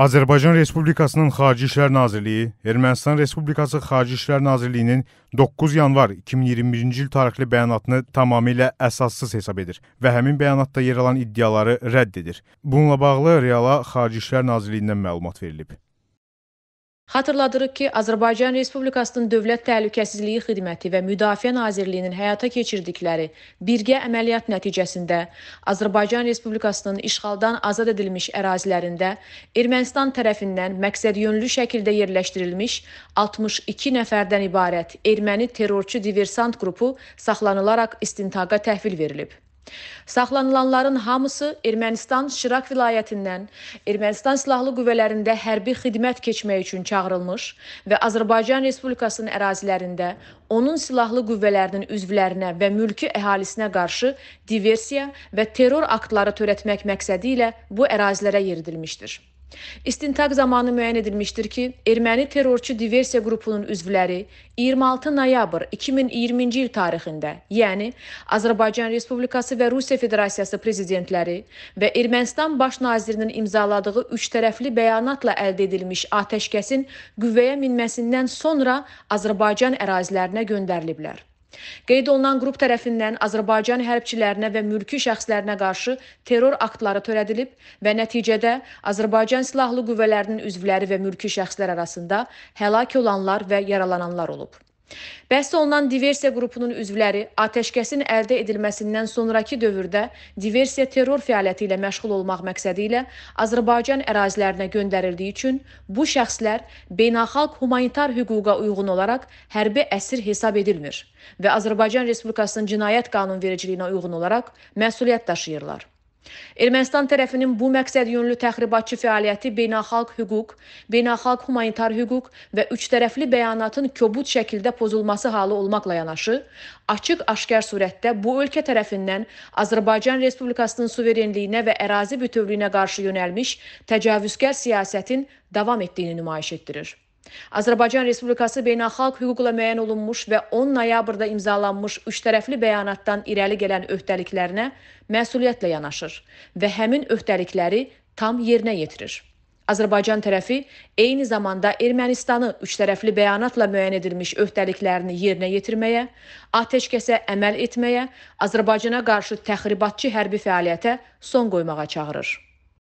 Azərbaycan Respublikasının Xarici İşlər Nazirliyi Ermənistan Respublikası Xarici İşlər Nazirliyinin 9 yanvar 2021-ci il tarixli bəyanatını tamamilə əsassız hesab edir və həmin bəyanatda yer alan iddiaları rədd edir. Bununla bağlı Reala Xarici İşlər Nazirliyindən məlumat verilib. Xatırladırıq ki, Azərbaycan Respublikasının Dövlət Təhlükəsizliyi Xidməti və Müdafiə Nazirliyinin həyata keçirdikləri birgə əməliyyat nəticəsində Azərbaycan Respublikasının işğaldan azad edilmiş ərazilərində Ermənistan tərəfindən məqsədyönlü şəkildə yerləşdirilmiş 62 nəfərdən ibarət erməni terrorçu diversant qrupu saxlanılaraq istintaqa təhvil verilib. Saxlanılanların hamısı Ermənistan Şirak vilayətindən Ermənistan silahlı qüvvələrində hərbi xidmət keçmək üçün çağırılmış və Azərbaycan Respublikasının ərazilərində onun silahlı qüvvələrinin üzvlərinə və mülki əhalisinə qarşı diversiya və terror aktları törətmək məqsədi ilə bu ərazilərə yeridilmişdir. İstintaq zamanı müəyyən edilmişdir ki, erməni terrorçu diversiya qrupunun üzvləri 26 noyabr 2020-ci il tarixində, yəni Azərbaycan Respublikası və Rusiya Federasiyası prezidentləri və Ermənistan baş nazirinin imzaladığı üçtərəfli bəyanatla əldə edilmiş atəşkəsin qüvvəyə minməsindən sonra Azərbaycan ərazilərinə göndəriliblər. Qeyd olunan qrup tərəfindən Azərbaycan hərbçilərinə və mülki şəxslərinə qarşı terror aktları törədilib və nəticədə Azərbaycan Silahlı Qüvvələrinin üzvləri və mülki şəxslər arasında həlak olanlar və yaralananlar olub. Bəhs olunan diversiya qrupunun üzvləri atəşkəsin əldə edilməsindən sonrakı dövrdə diversiya terror fəaliyyəti ilə məşğul olmaq məqsədi ilə Azərbaycan ərazilərinə göndərildiyi üçün bu şəxslər beynəlxalq humanitar hüquqa uyğun olaraq hərbi əsir hesab edilmir və Azərbaycan Respublikasının Cinayət Qanunvericiliyinə uyğun olaraq məsuliyyət daşıyırlar. Ermənistan tərəfinin bu məqsədyönlü təxribatçı fəaliyyəti beynəlxalq hüquq, beynəlxalq humanitar hüquq və üçtərəfli bəyanatın kobud şəkildə pozulması halı olmaqla yanaşı, açıq-aşkar surətdə bu ölkə tərəfindən Azərbaycan Respublikasının suverenliyinə və ərazi bütövlüyünə qarşı yönəlmiş təcavüzkar siyasətin davam etdiyini nümayiş etdirir. Azərbaycan Respublikası beynəlxalq hüquqla müəyyən olunmuş və 10 noyabrda imzalanmış üçtərəfli bəyanatdan irəli gələn öhdəliklərinə məsuliyyətlə yanaşır və həmin öhdəlikləri tam yerinə yetirir. Azərbaycan tərəfi eyni zamanda Ermənistanı üçtərəfli bəyanatla müəyyən edilmiş öhdəliklərini yerinə yetirməyə, atəşkəsə əməl etməyə, Azərbaycana qarşı təxribatçı hərbi fəaliyyətə son qoymağa çağırır.